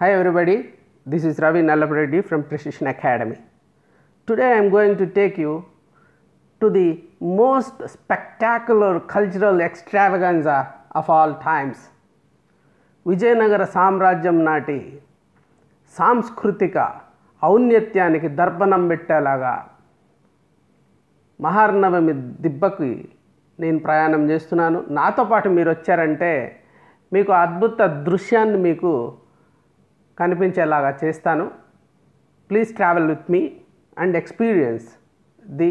Hi everybody, this is Ravi Nallapareddy from Precision Academy. Today I am going to take you to the most spectacular cultural extravaganza of all times. Vijayanagara సామ్రాజ్యం నాటి సాంస్కృతిక ఔన్నత్యానికి దర్పణం పెట్టేలాగా మహార్నవమి దిబ్బకి నేను ప్రయాణం చేస్తున్నాను నాతో పాటు మీరు వచ్చారంటే మీకు అద్భుత దృశ్యాన్ని మీకు కనిపించేలాగా చేస్తాను please travel with me and experience the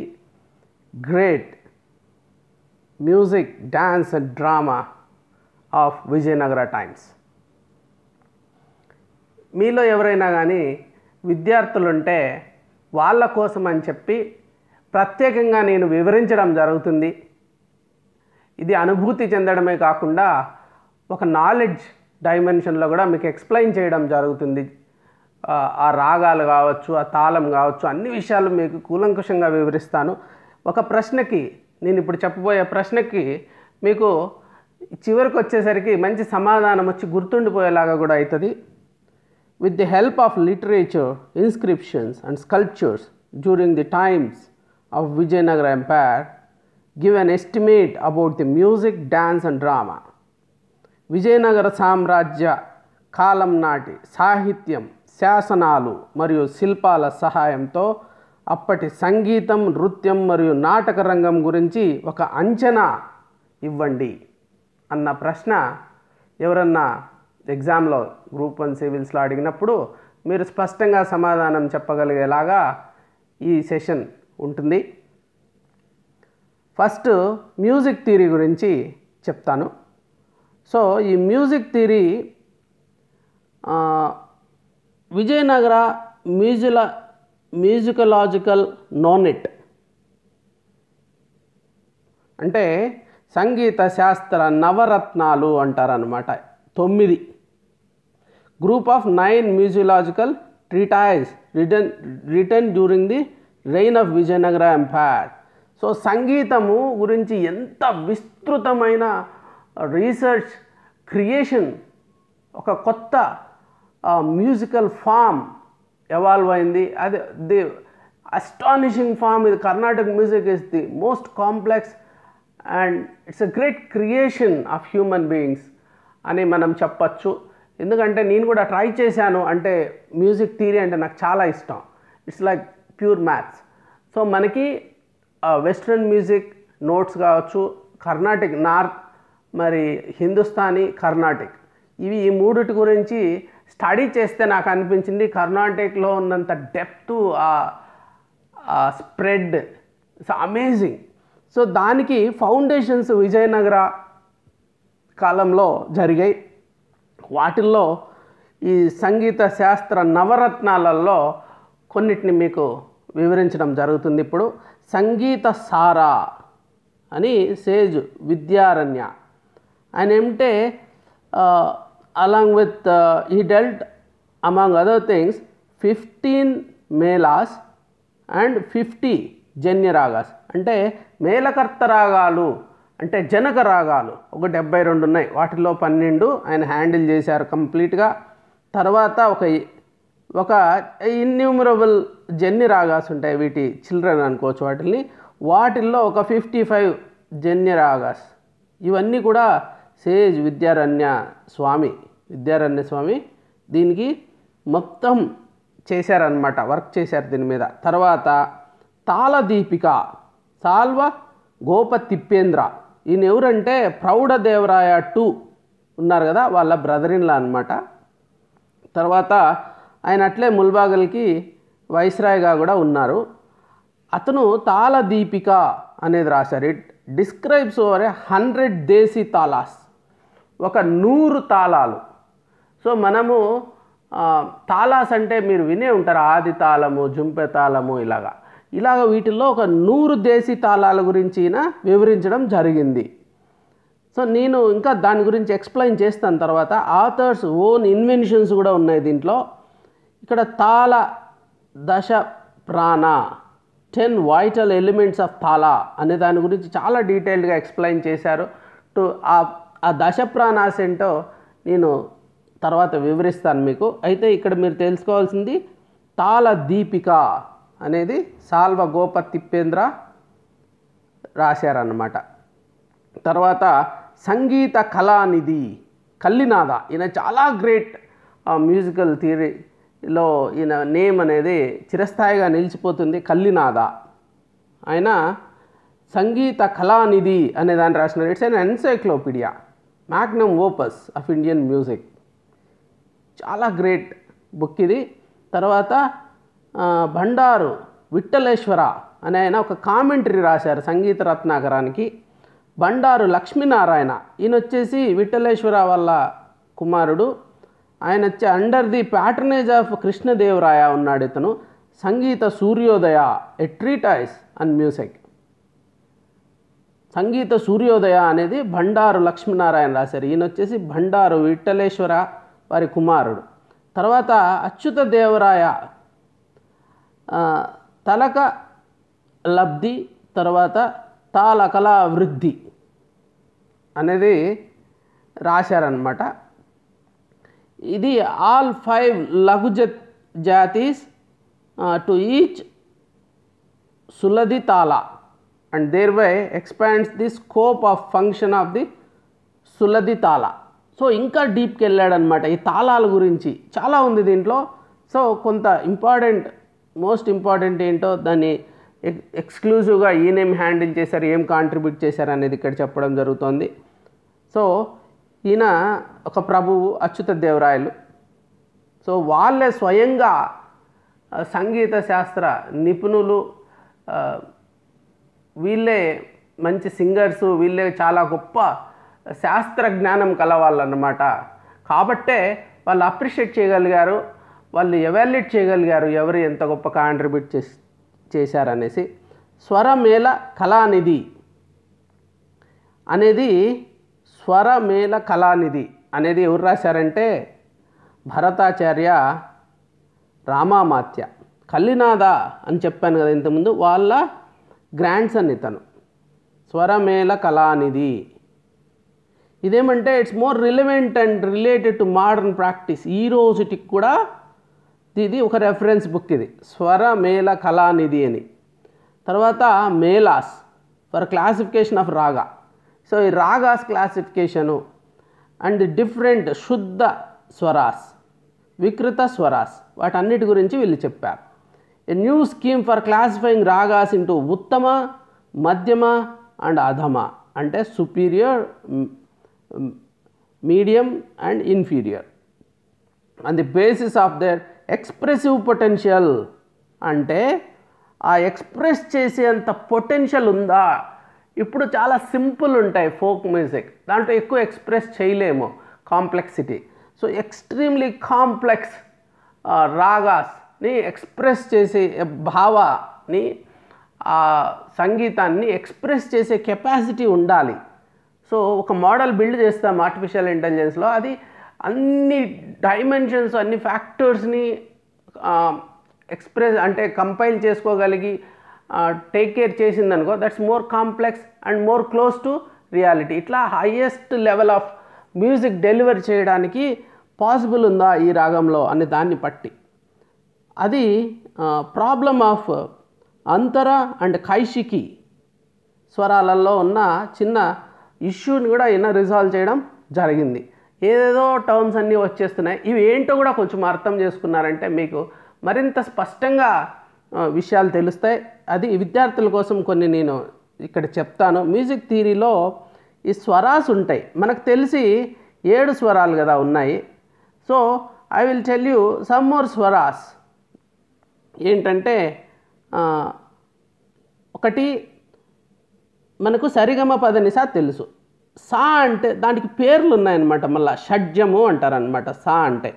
great music dance and drama of Vijayanagara times మీలో ఎవరైనా కానీ విద్యార్థులుంటే వాళ్ళ కోసం అని చెప్పి ప్రత్యేకంగా నేను వివరించడం జరుగుతుంది ఇది అనుభూతి చెందడమే కాకుండా ఒక నాలెడ్జ్ డైమెన్షన్లో కూడా మీకు ఎక్స్ప్లెయిన్ చేయడం జరుగుతుంది ఆ రాగాలు కావచ్చు ఆ తాళం కావచ్చు అన్ని విషయాలు మీకు కూలంకుషంగా వివరిస్తాను ఒక ప్రశ్నకి నేను ఇప్పుడు చెప్పబోయే ప్రశ్నకి మీకు చివరికి వచ్చేసరికి మంచి సమాధానం వచ్చి గుర్తుండిపోయేలాగా కూడా అవుతుంది with the help of literature inscriptions and sculptures during the times of Vijayanagara empire give an estimate about the music dance and drama Vijayanagara సామ్రాజ్య కాలం నాటి సాహిత్యం శాసనాలు మరియు శిల్పాల సహాయంతో అప్పటి సంగీతం నృత్యం మరియు నాటక రంగం గురించి ఒక అంచనా ఇవ్వండి అన్న ప్రశ్న ఎవరన్నా ఎగ్జామ్లో గ్రూప్ వన్ సివిల్స్లో అడిగినప్పుడు మీరు స్పష్టంగా సమాధానం చెప్పగలిగేలాగా ఈ సెషన్ ఉంటుంది ఫస్ట్ మ్యూజిక్ థియరీ గురించి చెప్తాను సో ఈ మ్యూజిక్ థియరీ విజయనగర మ్యూజిల మ్యూజికలాజికల్ నోనెట్ అంటే సంగీత శాస్త్ర నవరత్నాలు అంటారనమాట తొమ్మిది group of nine musicological treatise written written during the reign of Vijayanagara empire so సంగీతము గురించి ఎంత విస్తృతమైన రీసెర్చ్ క్రియేషన్ ఒక కొత్త మ్యూజికల్ ఫామ్ ఎవాల్వ్ అయింది అది ది అస్టానిషింగ్ ఫామ్ ఇది Karnataka music is the most complex and it's a great creation of human beings అని మనం చెప్పచ్చు ఎందుకంటే నేను కూడా ట్రై చేశాను అంటే మ్యూజిక్ థియరీ అంటే నాకు చాలా ఇష్టం it's like pure maths so మనకి వెస్ట్రన్ మ్యూజిక్ నోట్స్ కావచ్చు కర్ణాటక నార్త్ మరి హిందుస్థానీ కర్ణాటిక్ ఇవి ఈ మూడిటి గురించి స్టడీ చేస్తే నాకు అనిపించింది కర్ణాటకలో ఉన్నంత డెప్త్ స్ప్రెడ్ అమేజింగ్ సో దానికి ఫౌండేషన్స్ విజయనగర కాలంలో జరిగాయి వాటిల్లో ఈ సంగీత శాస్త్ర నవరత్నాలలో కొన్నిటిని మీకు వివరించడం జరుగుతుంది ఇప్పుడు సంగీత సారా అని సేజ్ విద్యారణ్య ఆయన Emte, along with with, dealt among other things fifteen melas and fifty janya ragas అంటే మేలకర్త రాగాలు అంటే జనక రాగాలు ఒక డెబ్బై రెండు ఉన్నాయి వాటిలో పన్నెండు ఆయన హ్యాండిల్ చేశారు కంప్లీట్గా తర్వాత ఒక ఒక ఇన్యూమరబుల్ జన్య రాగాస్ ఉంటాయి వీటి చిల్డ్రన్ అనుకోవచ్చు వాటిని వాటిల్లో ఒక ఫిఫ్టీ ఫైవ్ జన్య రాగాస్ ఇవన్నీ కూడా సేజ్ విద్యారణ్య స్వామి విద్యారణ్య స్వామి దీనికి మొత్తం చేశారనమాట వర్క్ చేశారు దీని మీద తర్వాత తాళదీపిక సాల్వ గోప తిప్పేంద్ర ఈయన ఎవరంటే ప్రౌఢదేవరాయ టూ ఉన్నారు కదా వాళ్ళ బ్రదరిన్లా అనమాట తర్వాత ఆయన అట్లే ముల్బాగల్కి వైస్రాయ్గా కూడా ఉన్నారు అతను తాళదీపిక అనేది రాశారు it describes over a hundred desi talas ఒక నూరు తాళాలు సో మనము తాళాస్ అంటే మీరు వినే ఉంటారు ఆది తాళము జుంపె తాళము ఇలాగా ఇలాగ వీటిల్లో ఒక నూరు దేశీ తాళాల గురించి వివరించడం జరిగింది సో నేను ఇంకా దాని గురించి ఎక్స్ప్లెయిన్ చేస్తాను తర్వాత ఆథర్స్ ఓన్ ఇన్వెన్షన్స్ కూడా ఉన్నాయి దీంట్లో ఇక్కడ తాళ దశ ప్రాణ టెన్ వైటల్ ఎలిమెంట్స్ ఆఫ్ తాళ అనే దాని గురించి చాలా డీటెయిల్డ్గా ఎక్స్ప్లెయిన్ చేశారు టు ఆ ఆ ప్రాణాశ ఏంటో నేను తర్వాత వివరిస్తాను మీకు అయితే ఇక్కడ మీరు తెలుసుకోవాల్సింది తాళ దీపిక అనేది సాల్వ గోప తిప్పేంద్ర రాశారన్నమాట తర్వాత సంగీత కళానిధి కల్లినాథ ఈయన చాలా గ్రేట్ మ్యూజికల్ థియరీలో ఈయన నేమ్ అనేది చిరస్థాయిగా నిలిచిపోతుంది కల్లినాథ ఆయన సంగీత కళానిధి అనే దాన్ని రాసిన it's an encyclopedia magnum opus of Indian music చాలా గ్రేట్ బుక్ ఇది తర్వాత భండారు విఠలేశ్వర అని ఆయన ఒక కామెంటరీ రాశారు సంగీత రత్నాకరానికి బండారు లక్ష్మీనారాయణ ఈయన వచ్చేసి విఠలేశ్వర వాళ్ళ కుమారుడు ఆయన వచ్చి under the patronage of Krishnadevaraya ఉన్నాడు ఇతను సంగీత సూర్యోదయ ఎ ట్రీటైస్ అండ్ మ్యూజిక్ సంగీత సూర్యోదయ అనేది భండారు లక్ష్మీనారాయణ రాశారు ఈయన వచ్చేసి భండారు విఠలేశ్వర వారి కుమారుడు తర్వాత అచ్యుత దేవరాయ తలక లబ్ధి తర్వాత కళా వృద్ధి అనేది రాశారనమాట ఇది ఆల్ ఫైవ్ లఘు జాతీస్ to each suladi tala and there thereby expands the scope of function of the suladi tala so ఇంకా డీప్కి వెళ్ళాడనమాట ఈ తాళాల గురించి చాలా ఉంది దీంట్లో సో కొంత ఇంపార్టెంట్ మోస్ట్ ఇంపార్టెంట్ ఏంటో దాన్ని ఎక్స్క్లూజివ్గా ఈయనేం హ్యాండిల్ చేశారు ఏం కాంట్రిబ్యూట్ చేశారు అనేది ఇక్కడ చెప్పడం జరుగుతోంది సో ఈయన ఒక ప్రభువు అచ్యుత దేవరాయలు సో వాళ్ళే స్వయంగా సంగీత శాస్త్ర నిపుణులు వీళ్ళే మంచి సింగర్స్ వీళ్ళే చాలా గొప్ప శాస్త్ర జ్ఞానం కలవాళ్ళన్నమాట కాబట్టే వాళ్ళు అప్రిషియేట్ చేయగలిగారు వాళ్ళు ఎవాల్యుయేట్ చేయగలిగారు ఎవరు ఎంత గొప్ప కాంట్రిబ్యూట్ చేసి చేశారనేసి స్వరమేళ కళానిధి అనేది స్వరమేళ కళానిధి అనేది ఎవరు రాశారంటే భరతాచార్య రామామాత్య కల్లినాథ అని చెప్పాను కదా ఇంతకుముందు వాళ్ళ గ్రాండ్ సన్ ఇతను స్వరమేళ కళానిధి ఇదేమంటే it's more relevant and related to modern practice ఈ రోజుటికి కూడా ఇది ఒక రెఫరెన్స్ బుక్ ఇది స్వరమేళ కళానిధి అని తర్వాత melas for classification of raga so ఈ రాగాస్ క్లాసిఫికేషను అండ్ డిఫరెంట్ శుద్ధ స్వరాస్ వికృత స్వరాస్ వాటన్నిటి గురించి వీళ్ళు చెప్పారు a new scheme for classifying ragas into ఉత్తమ మధ్యమ అండ్ అధమ అంటే superior medium and inferior and the basis of their expressive potential అంటే ఆ ఎక్స్ప్రెస్ చేసేంత పొటెన్షియల్ ఉందా ఇప్పుడు చాలా సింపుల్ ఉంటాయి ఫోక్ మ్యూజిక్ దాంట్లో ఎక్కువ ఎక్స్ప్రెస్ చేయలేము complexity so extremely complex ragas ని ఎక్స్ప్రెస్ చేసే భావాన్ని ఆ సంగీతాన్ని ఎక్స్ప్రెస్ చేసే కెపాసిటీ ఉండాలి సో ఒక మోడల్ బిల్డ్ చేస్తాం ఆర్టిఫిషియల్ ఇంటెలిజెన్స్లో అది అన్ని డైమెన్షన్స్ అన్ని ఫ్యాక్టర్స్ని ఎక్స్ప్రెస్ అంటే కంపైల్ చేసుకోగలిగి టేక్ కేర్ చేసిందనుకో that's more complex and more close to reality ఇట్లా highest level of music deliver చేయడానికి పాసిబుల్ ఉందా ఈ రాగంలో అనే దాన్ని పట్టి అది ప్రాబ్లం ఆఫ్ అంతర అండ్ కైషికి స్వరాలలో ఉన్న చిన్న ఇష్యూని కూడా ఈయన రిజాల్వ్ చేయడం జరిగింది ఏదేదో టర్మ్స్ అన్నీ వచ్చేస్తున్నాయి ఇవి ఏంటో కూడా కొంచెం అర్థం చేసుకున్నారంటే మీకు మరింత స్పష్టంగా విషయాలు తెలుస్తాయి అది విద్యార్థుల కోసం కొన్ని నేను ఇక్కడ చెప్తాను మ్యూజిక్ థియరీలో ఈ స్వరాస్ ఉంటాయి మనకు తెలిసి ఏడు స్వరాలు కదా ఉన్నాయి so I will tell you some more swaras ఏంటంటే ఒకటి మనకు సరిగమ పదనిసా తెలుసు సా అంటే దానికి పేర్లు ఉన్నాయన్నమాట మళ్ళీ షడ్జము అంటారనమాట సా అంటే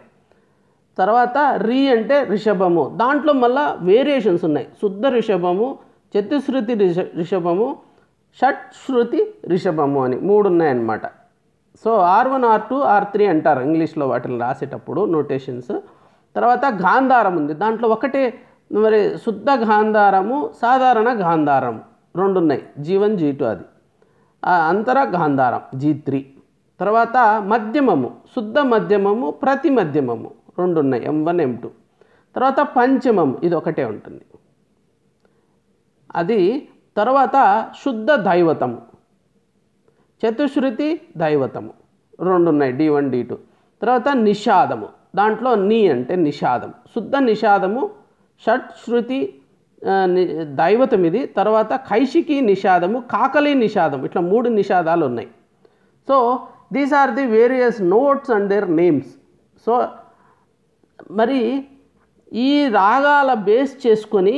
తర్వాత రీ అంటే రిషభము దాంట్లో మళ్ళీ వేరియేషన్స్ ఉన్నాయి శుద్ధ రిషభము చతుశ్రుతి రిష రిషభము షట్శ్రుతి రిషభము అని మూడు ఉన్నాయన్నమాట so R one R two R three అంటారు ఇంగ్లీష్లో వాటిని రాసేటప్పుడు నోటేషన్స్ తర్వాత గాంధారం ఉంది దాంట్లో ఒకటే మరి శుద్ధ గాంధారము సాధారణ గాంధారం రెండు ఉన్నాయి జీవన్ జీ టూ అది అంతర గాంధారం జీ త్రీ తర్వాత మధ్యమము శుద్ధ మధ్యమము ప్రతి మధ్యమము రెండు ఉన్నాయి ఎం వన్ ఎం టూ తర్వాత పంచమము ఇది ఒకటే ఉంటుంది అది తర్వాత శుద్ధ దైవతము చతుశ్రుతి దైవతము రెండు ఉన్నాయి డి వన్ డి టూ తర్వాత నిషాదము దాంట్లో నీ అంటే నిషాదం శుద్ధ నిషాదము షట్ శృతి దైవతం ఇది తర్వాత కైశికి నిషాదము కాకలి నిషాదం ఇట్లా మూడు నిషాదాలు ఉన్నాయి so these are the various notes and their names so మరి ఈ రాగాల బేస్ చేసుకొని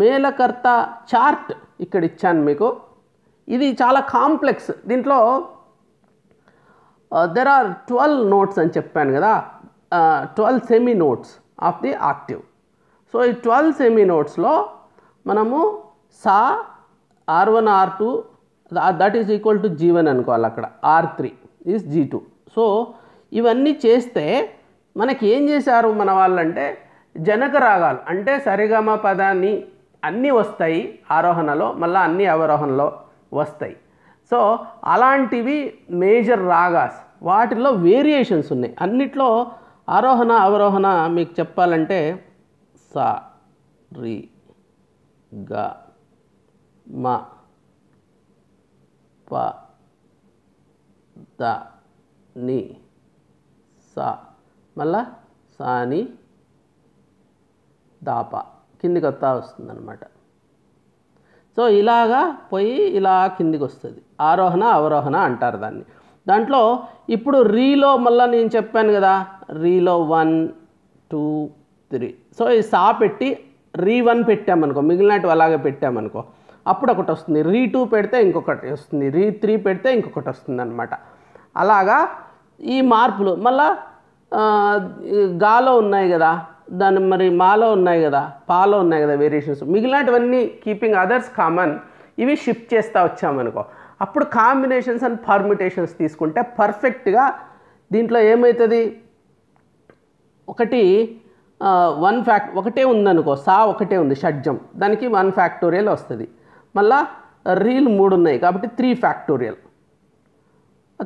మేలకర్త చార్ట్ ఇక్కడ ఇచ్చాను మీకు ఇది చాలా కాంప్లెక్స్ దీంట్లో దెర్ ఆర్ ట్వెల్వ్ నోట్స్ అని చెప్పాను కదా twelve semi notes of the octave so ఈ ట్వెల్వ్ సెమీ నోట్స్లో మనము సా R one R two that is equal to G one అనుకోవాలి అక్కడ R three is G two so ఇవన్నీ చేస్తే మనకి ఏం చేశారు మన వాళ్ళంటే జనక రాగాలు అంటే సరిగమ పదాన్ని అన్నీ వస్తాయి ఆరోహణలో మళ్ళీ అన్ని అవరోహణలో వస్తాయి సో అలాంటివి మేజర్ రాగాస్ వాటిలో వేరియేషన్స్ ఉన్నాయి అన్నిట్లో ఆరోహణ అవరోహణ మీకు చెప్పాలంటే స రి గ మ ప ద ని స మళ్ళా సాని దాప కిందికి వస్తా వస్తుంది అనమాట సో ఇలాగా పోయి ఇలా కిందికి వస్తుంది ఆరోహణ అవరోహణ అంటారు దాన్ని దాంట్లో ఇప్పుడు రీలో మళ్ళీ నేను చెప్పాను కదా రీలో వన్ టూ త్రీ సో ఈ సా పెట్టి రీ వన్ పెట్టామనుకో మిగిలినట్టు అలాగే పెట్టామనుకో అప్పుడు ఒకటి వస్తుంది రీ టూ పెడితే ఇంకొకటి వస్తుంది రీ త్రీ పెడితే ఇంకొకటి వస్తుంది అనమాట అలాగా ఈ మార్పులు మళ్ళీ గాలో ఉన్నాయి కదా దాని మరి మాలో ఉన్నాయి కదా పాలో ఉన్నాయి కదా వేరియేషన్స్ మిగిలినటువన్నీ కీపింగ్ అదర్స్ కామన్ ఇవి షిఫ్ట్ చేస్తూ వచ్చామనుకో అప్పుడు కాంబినేషన్స్ అండ్ పర్మిటేషన్స్ తీసుకుంటే పర్ఫెక్ట్గా దీంట్లో ఏమవుతుంది ఒకటి వన్ ఫ్యాక్ట్ ఒకటే ఉందనుకో సా ఒకటే ఉంది షడ్జం దానికి వన్ ఫ్యాక్టోరియల్ వస్తుంది మళ్ళా రీల్ మూడు ఉన్నాయి కాబట్టి త్రీ ఫ్యాక్టోరియల్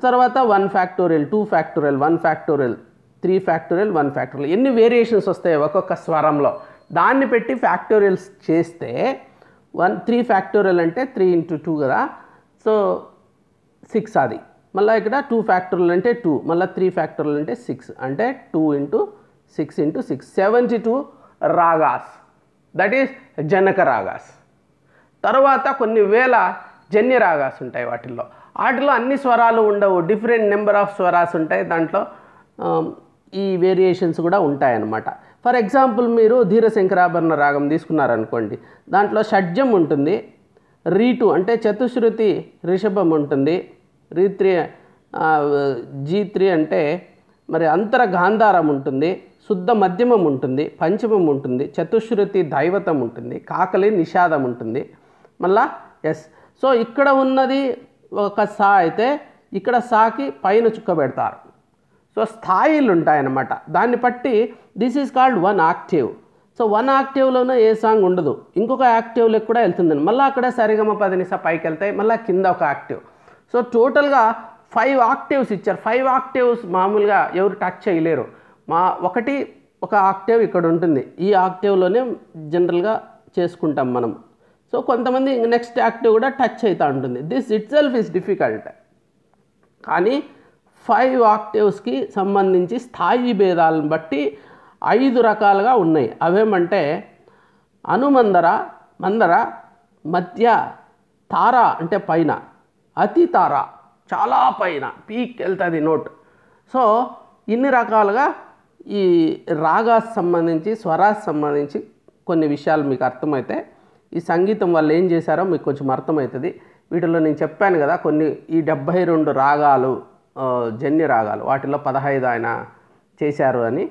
తర్వాత one factorial two factorial one factorial three factorial one factorial ఎన్ని వేరియేషన్స్ వస్తాయి ఒక్కొక్క స్వరంలో దాన్ని పెట్టి ఫ్యాక్టోరియల్స్ చేస్తే వన్ త్రీ ఫ్యాక్టోరియల్ అంటే త్రీ ఇంటూ టూ కదా సో సిక్స్ అది మళ్ళీ ఇక్కడ టూ ఫ్యాక్టోరియల్ అంటే టూ మళ్ళీ త్రీ ఫ్యాక్టోరియల్ అంటే సిక్స్ అంటే two into six into six seventy two ragas that is janaka ragas తర్వాత కొన్ని వేల జన్య రాగాస్ ఉంటాయి వాటిల్లో వాటిలో అన్ని స్వరాలు ఉండవు డిఫరెంట్ నెంబర్ ఆఫ్ స్వరాస్ ఉంటాయి దాంట్లో ఈ వేరియేషన్స్ కూడా ఉంటాయన్నమాట ఫర్ ఎగ్జాంపుల్ మీరు ధీరశంకరాభరణ రాగం తీసుకున్నారనుకోండి దాంట్లో షడ్జం ఉంటుంది రీటు అంటే చతుశ్రుతి రిషభం ఉంటుంది రీత్రి జీ త్రీ అంటే మరి అంతర గాంధారం ఉంటుంది శుద్ధ మధ్యమం ఉంటుంది పంచమం ఉంటుంది చతుశ్రుతి దైవతం ఉంటుంది కాకలి నిషాదం ఉంటుంది మళ్ళా ఎస్ సో ఇక్కడ ఉన్నది ఒక సా అయితే ఇక్కడ సాకి పైన చుక్క పెడతారు సో స్థాయిలు ఉంటాయన్నమాట దాన్ని బట్టి this is called one octave so one ఆక్టివ్లోనే ఏ సాంగ్ ఉండదు ఇంకొక యాక్టివ్లో కూడా వెళ్తుంది మళ్ళీ అక్కడ సరిగమ పది నిమిషం పైకి వెళ్తాయి మళ్ళీ కింద ఒక యాక్టివ్ సో టోటల్గా ఫైవ్ ఆక్టివ్స్ ఇచ్చారు ఫైవ్ ఆక్టివ్స్ మామూలుగా ఎవరు టచ్ చేయలేరు మా ఒకటి ఒక ఆక్టివ్ ఇక్కడ ఉంటుంది ఈ ఆక్టివ్లోనే జనరల్గా చేసుకుంటాం మనం సో కొంతమంది నెక్స్ట్ యాక్టివ్ కూడా టచ్ అవుతూ ఉంటుంది this itself is difficult కానీ ఫైవ్ ఆక్టివ్స్కి సంబంధించి స్థాయి భేదాలను బట్టి ఐదు రకాలుగా ఉన్నాయి అవేమంటే అనుమందర మందర మధ్య తార అంటే పైన అతి తార చాలా పైన పీక్ వెళ్తుంది నోట్ సో ఇన్ని రకాలుగా ఈ రాగాస్ సంబంధించి స్వరాస్ సంబంధించి కొన్ని విషయాలు మీకు అర్థమైతే ఈ సంగీతం వాళ్ళు ఏం చేశారో మీకు కొంచెం అర్థమవుతుంది వీటిలో నేను చెప్పాను కదా కొన్ని ఈ డెబ్భై రెండు రాగాలు జన్య రాగాలు వాటిలో పదహైదు ఆయన చేశారు అని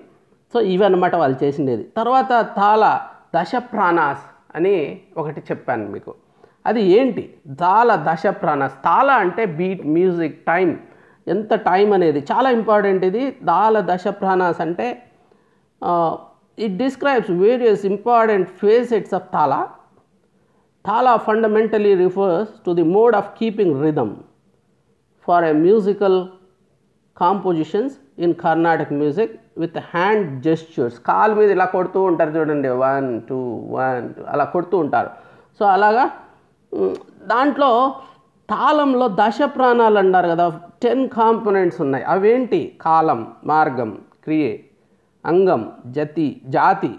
సో ఇవన్నమాట వాళ్ళు చేసిండేది తర్వాత తాళ దశ ప్రాణాస్ అని ఒకటి చెప్పాను మీకు అది ఏంటి తాల దశ ప్రాణాస్ తాళ అంటే బీట్ మ్యూజిక్ టైం ఎంత టైం అనేది చాలా ఇంపార్టెంట్ ఇది దాల దశ ప్రాణాస్ అంటే it describes various important facets of tala tala fundamentally refers to the mode of keeping rhythm for a musical compositions in Karnataka music with hand gestures కాల్ మీద ఇలా కొడుతూ ఉంటారు చూడండి వన్ టూ వన్ టూ అలా కొడుతూ ఉంటారు సో అలాగా దాంట్లో తాళంలో దశ ప్రాణాలు అన్నారు కదా టెన్ కాంపోనెంట్స్ ఉన్నాయి అవేంటి కాలం మార్గం క్రియే అంగం జతి జాతి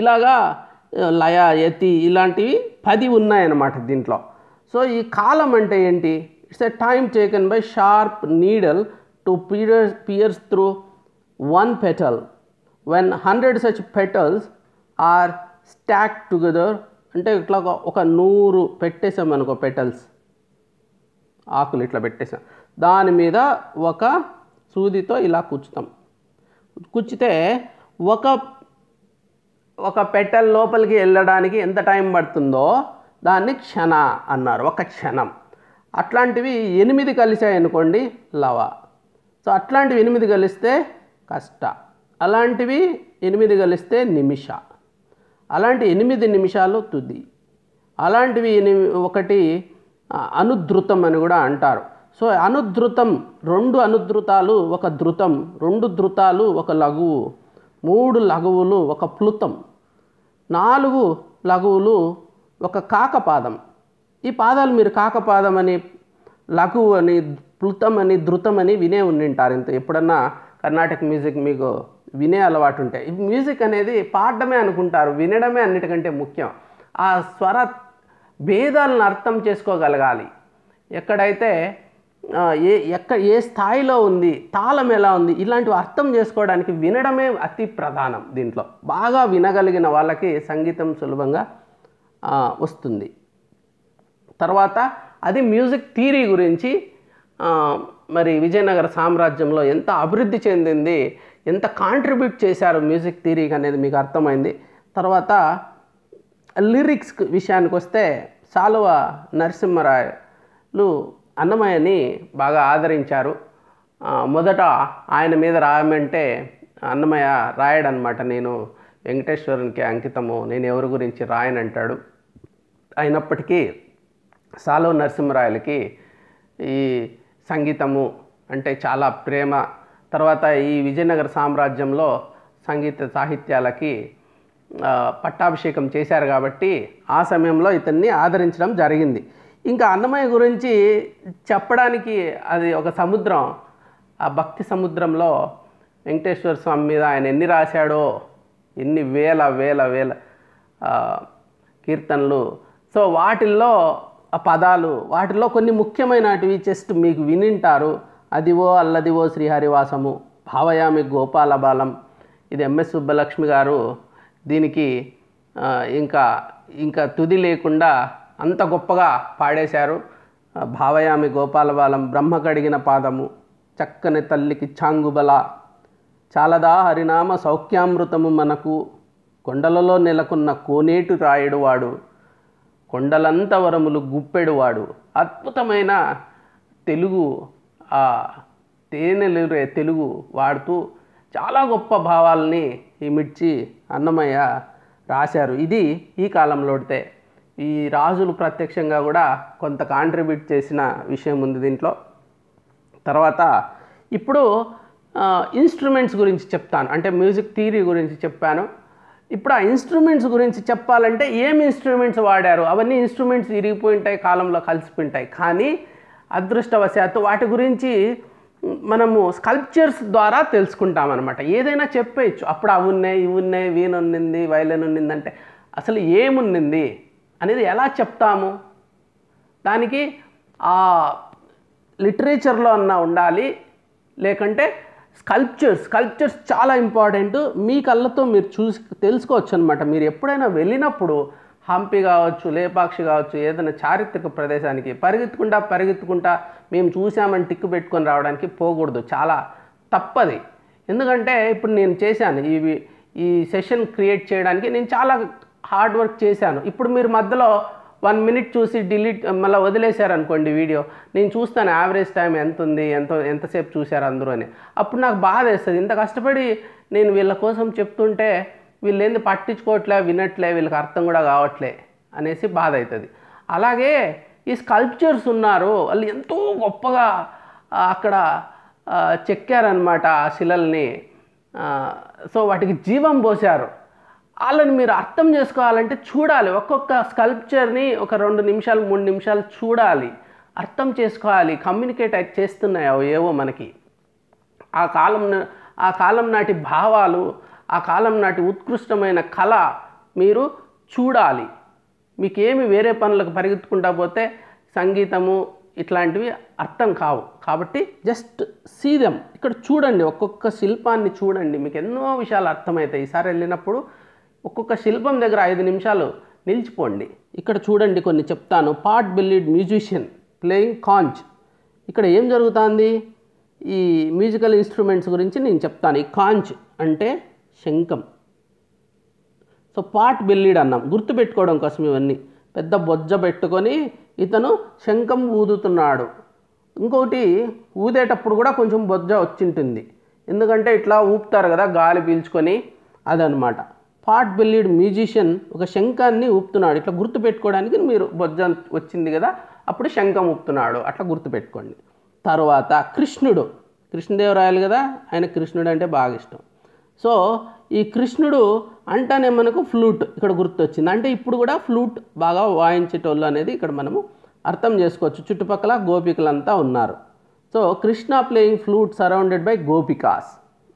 ఇలాగా లయ యతి ఇలాంటివి పది ఉన్నాయన్నమాట దీంట్లో సో ఈ కాలం అంటే ఏంటి it's a time taken by sharp needle to pierce pierce through one petal when hundred such petals are stuck together అంటే ఇట్లా ఒక నూరు పెట్టేసాం అనుకో పెటల్స్ ఆకులు ఇట్లా పెట్టేసాం దాని మీద ఒక సూదితో ఇలా కుచ్చుతాం కుచ్చితే ఒక ఒక పెటల్ లోపలికి వెళ్ళడానికి ఎంత టైం పడుతుందో దాన్ని క్షణ అన్నారు ఒక క్షణం అట్లాంటివి ఎనిమిది కలిసాయనుకోండి లవ సో అట్లాంటివి ఎనిమిది కలిస్తే కష్ట అలాంటివి ఎనిమిది కలిస్తే నిమిష అలాంటి ఎనిమిది నిమిషాలు తుది అలాంటివి ఒకటి అనుధృతం అని కూడా అంటారు సో అనుధృతం రెండు అనుధృతాలు ఒక ధృతం రెండు ధృతాలు ఒక లఘువు మూడు లఘువులు ఒక ప్లుతం నాలుగు లఘువులు ఒక కాకపాదం ఈ పాదాలు మీరు కాకపాదం అని లఘువు అని ప్లుతం అని ధృతం అని వినే ఉండింటారు ఇంత ఎప్పుడన్నా కర్ణాటక మ్యూజిక్ మీకు వినే అలవాటు ఉంటాయి మ్యూజిక్ అనేది పాడడమే అనుకుంటారు వినడమే అన్నిటికంటే ముఖ్యం ఆ స్వర భేదాలను అర్థం చేసుకోగలగాలి ఎక్కడైతే ఏ ఎక్క ఏ స్థాయిలో ఉంది తాళం ఎలా ఉంది ఇలాంటివి అర్థం చేసుకోవడానికి వినడమే అతి ప్రధానం దీంట్లో బాగా వినగలిగిన వాళ్ళకి సంగీతం సులభంగా వస్తుంది తర్వాత అది మ్యూజిక్ థీరీ గురించి మరి విజయనగర సామ్రాజ్యంలో ఎంత అభివృద్ధి చెందింది ఎంత కాంట్రిబ్యూట్ చేశారు మ్యూజిక్ థీరీకి అనేది మీకు అర్థమైంది తర్వాత లిరిక్స్ విషయానికి వస్తే సాలువ నరసింహరాయలు అన్నమయ్యని బాగా ఆదరించారు మొదట ఆయన మీద రాయమంటే అన్నమయ్య రాయడనమాట నేను వెంకటేశ్వరునికి అంకితము నేను ఎవరి గురించి రాయనంటాడు అయినప్పటికీ సాలో నరసింహరాయలకి ఈ సంగీతము అంటే చాలా ప్రేమ తర్వాత ఈ విజయనగర సామ్రాజ్యంలో సంగీత సాహిత్యాలకి పట్టాభిషేకం చేశారు కాబట్టి ఆ సమయంలో ఇతన్ని ఆదరించడం జరిగింది ఇంకా అన్నమయ్య గురించి చెప్పడానికి అది ఒక సముద్రం ఆ భక్తి సముద్రంలో వెంకటేశ్వర స్వామి మీద ఆయన ఎన్ని రాశాడో ఎన్ని వేల వేల వేల కీర్తనలు సో వాటిల్లో పదాలు వాటిలో కొన్ని ముఖ్యమైనటివి జస్ట్ మీకు వినింటారు అదివో అల్లదివో శ్రీహరివాసము భావయామి గోపాల బాలం ఇది ఎంఎస్ సుబ్బలక్ష్మి గారు దీనికి ఇంకా ఇంకా తుది లేకుండా అంత గొప్పగా పాడేశారు భావయామి గోపాలబాలం బ్రహ్మ కడిగిన పాదము చక్కని తల్లికి చాంగుబల చాలదా హరినామ సౌఖ్యామృతము మనకు కొండలలో నెలకొన్న కోనేటు రాయుడు వాడు కొండలంత వరములు గుప్పెడువాడు అద్భుతమైన తెలుగు ఆ తేనెలు తెలుగు వాడుతూ చాలా గొప్ప భావాల్ని మిర్చి అన్నమయ్య రాశారు ఇది ఈ కాలంలోతే ఈ రాజులు ప్రత్యక్షంగా కూడా కొంత కాంట్రిబ్యూట్ చేసిన విషయం ఉంది దీంట్లో తర్వాత ఇప్పుడు ఇన్స్ట్రుమెంట్స్ గురించి చెప్తాను అంటే మ్యూజిక్ థియరీ గురించి చెప్పాను ఇప్పుడు ఆ ఇన్స్ట్రుమెంట్స్ గురించి చెప్పాలంటే ఏం ఇన్స్ట్రుమెంట్స్ వాడారు అవన్నీ ఇన్స్ట్రుమెంట్స్ ఇరిగిపోయి ఉంటాయి కాలంలో కలిసిపోయింటాయి ఉంటాయి కానీ అదృష్టవశాత్తు వాటి గురించి మనము స్కల్ప్చర్స్ ద్వారా తెలుసుకుంటాం అనమాట ఏదైనా చెప్పేయచ్చు అప్పుడు అవి ఉన్నాయి ఇవి ఉన్నాయి వీనుంది వైలెన్ ఉన్నింది అంటే అసలు ఏమున్నింది అనేది ఎలా చెప్తాము దానికి ఆ లిటరేచర్లో అన్న ఉండాలి లేకంటే స్కల్ప్చర్స్ స్కల్ప్చర్స్ చాలా ఇంపార్టెంట్ మీ కళ్ళతో మీరు చూసి తెలుసుకోవచ్చు అనమాట మీరు ఎప్పుడైనా వెళ్ళినప్పుడు హంపి కావచ్చు లేపాక్షి కావచ్చు ఏదైనా చారిత్రక ప్రదేశానికి పరిగెత్తుకుంటా పరిగెత్తుకుంటా మేము చూసామని టిక్కు పెట్టుకొని రావడానికి పోకూడదు చాలా తప్పది ఎందుకంటే ఇప్పుడు నేను చేశాను ఇవి ఈ సెషన్ క్రియేట్ చేయడానికి నేను చాలా హార్డ్ వర్క్ చేశాను ఇప్పుడు మీరు మధ్యలో వన్ మినిట్ చూసి డిలీట్ మళ్ళీ వదిలేశారనుకోండి వీడియో నేను చూస్తాను యావరేజ్ టైం ఎంత ఉంది ఎంత ఎంతసేపు చూశారు అందరూ అని అప్పుడు నాకు బాధ వేస్తుంది ఇంత కష్టపడి నేను వీళ్ళ కోసం చెప్తుంటే వీళ్ళేంది పట్టించుకోవట్లే వినట్లే వీళ్ళకి అర్థం కూడా కావట్లే అనేసి బాధ అవుతుంది అలాగే ఈ స్కల్ప్చర్స్ ఉన్నారు వాళ్ళు ఎంతో గొప్పగా అక్కడ చెక్కారనమాట ఆ శిలల్ని సో వాటికి జీవం పోశారు వాళ్ళని మీరు అర్థం చేసుకోవాలంటే చూడాలి ఒక్కొక్క స్కల్ప్చర్ని ఒక రెండు నిమిషాలు మూడు నిమిషాలు చూడాలి అర్థం చేసుకోవాలి కమ్యూనికేట్ చేస్తున్నాయి అవి ఏవో మనకి ఆ కాలం ఆ కాలం నాటి భావాలు ఆ కాలం నాటి ఉత్కృష్టమైన కళ మీరు చూడాలి మీకేమి వేరే పనులకు పరిగెత్తుకుంటా పోతే సంగీతము ఇట్లాంటివి అర్థం కావు కాబట్టి జస్ట్ సీదం ఇక్కడ చూడండి ఒక్కొక్క శిల్పాన్ని చూడండి మీకు ఎన్నో విషయాలు అర్థమవుతాయి ఈసారి వెళ్ళినప్పుడు ఒక్కొక్క శిల్పం దగ్గర ఐదు నిమిషాలు నిలిచిపోండి ఇక్కడ చూడండి కొన్ని చెప్తాను pot bellied musician playing conch ఇక్కడ ఏం జరుగుతుంది ఈ మ్యూజికల్ ఇన్స్ట్రుమెంట్స్ గురించి నేను చెప్తాను ఈ కాంచ్ అంటే శంఖం సో పాట్ బిల్లీడ్ అన్నాం గుర్తుపెట్టుకోవడం కోసం ఇవన్నీ పెద్ద బొజ్జ పెట్టుకొని ఇతను శంఖం ఊదుతున్నాడు ఇంకొకటి ఊదేటప్పుడు కూడా కొంచెం బొజ్జ వచ్చింటుంది ఎందుకంటే ఇట్లా ఊపుతారు కదా గాలి పీల్చుకొని అదనమాట పాట్ బిల్లీడ్ మ్యూజిషియన్ ఒక శంఖాన్ని ఊపుతున్నాడు ఇట్లా గుర్తుపెట్టుకోవడానికి మీరు బొజ్జ వచ్చింది కదా అప్పుడు శంఖం ఊపుతున్నాడు అట్లా గుర్తుపెట్టుకోండి తర్వాత కృష్ణుడు కృష్ణదేవరాయలు కదా ఆయన కృష్ణుడు అంటే బాగా ఇష్టం సో ఈ కృష్ణుడు అంటనే మనకు ఫ్లూట్ ఇక్కడ గుర్తొచ్చింది అంటే ఇప్పుడు కూడా ఫ్లూట్ బాగా వాయించేటోళ్ళు అనేది ఇక్కడ మనము అర్థం చేసుకోవచ్చు చుట్టుపక్కల గోపికలంతా ఉన్నారు so Krishna playing flute surrounded by gopikas